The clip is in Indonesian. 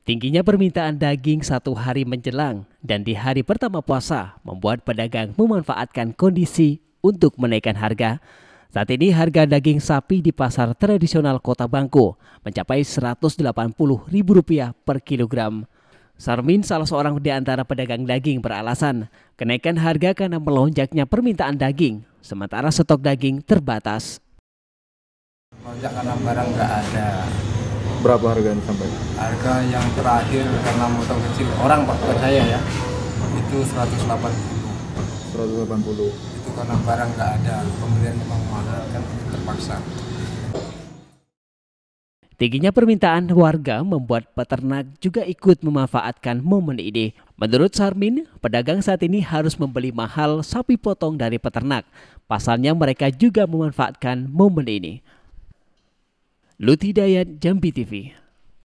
Tingginya permintaan daging satu hari menjelang dan di hari pertama puasa membuat pedagang memanfaatkan kondisi untuk menaikkan harga. Saat ini harga daging sapi di pasar tradisional Kota Bangko mencapai Rp180.000 per kilogram. Sarmin salah seorang di antara pedagang daging beralasan kenaikan harga karena melonjaknya permintaan daging, sementara stok daging terbatas. Melonjak karena barang nggak ada, berapa harganya sampai harga yang terakhir karena motor kecil orang pak bukan saya ya itu 180 180 itu karena barang nggak ada pembelian memang mahal kan terpaksa Tingginya permintaan warga membuat peternak juga ikut memanfaatkan momen ini. Menurut Sarmin, pedagang saat ini harus membeli mahal sapi potong dari peternak. Pasalnya mereka juga memanfaatkan momen ini. Luti Dayat Jambi TV